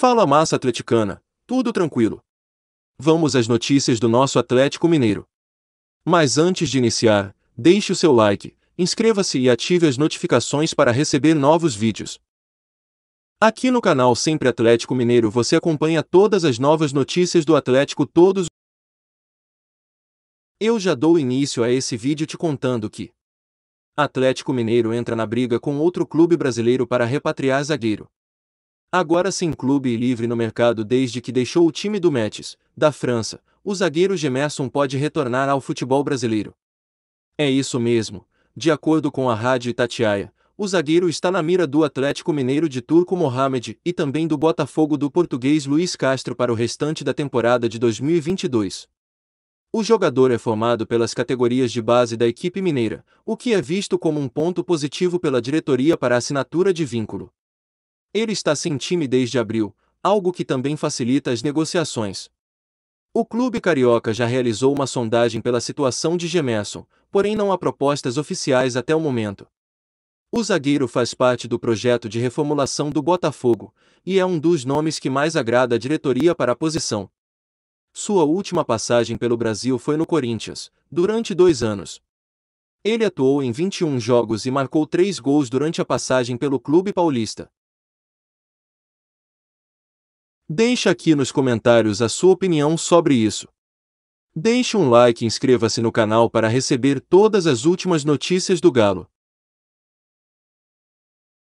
Fala massa atleticana, tudo tranquilo. Vamos às notícias do nosso Atlético Mineiro. Mas antes de iniciar, deixe o seu like, inscreva-se e ative as notificações para receber novos vídeos. Aqui no canal Sempre Atlético Mineiro você acompanha todas as novas notícias do Atlético todos. Eu já dou início a esse vídeo te contando que Atlético Mineiro entra na briga com outro clube brasileiro para repatriar zagueiro. Agora sim clube e livre no mercado desde que deixou o time do Metz, da França, o zagueiro Gemerson pode retornar ao futebol brasileiro. É isso mesmo, de acordo com a rádio Itatiaia, o zagueiro está na mira do Atlético Mineiro de Turco Mohamed e também do Botafogo do português Luiz Castro para o restante da temporada de 2022. O jogador é formado pelas categorias de base da equipe mineira, o que é visto como um ponto positivo pela diretoria para assinatura de vínculo. Ele está sem time desde abril, algo que também facilita as negociações. O clube carioca já realizou uma sondagem pela situação de Gemerson, porém não há propostas oficiais até o momento. O zagueiro faz parte do projeto de reformulação do Botafogo e é um dos nomes que mais agrada a diretoria para a posição. Sua última passagem pelo Brasil foi no Corinthians, durante dois anos. Ele atuou em 21 jogos e marcou três gols durante a passagem pelo clube paulista. Deixe aqui nos comentários a sua opinião sobre isso. Deixe um like e inscreva-se no canal para receber todas as últimas notícias do Galo.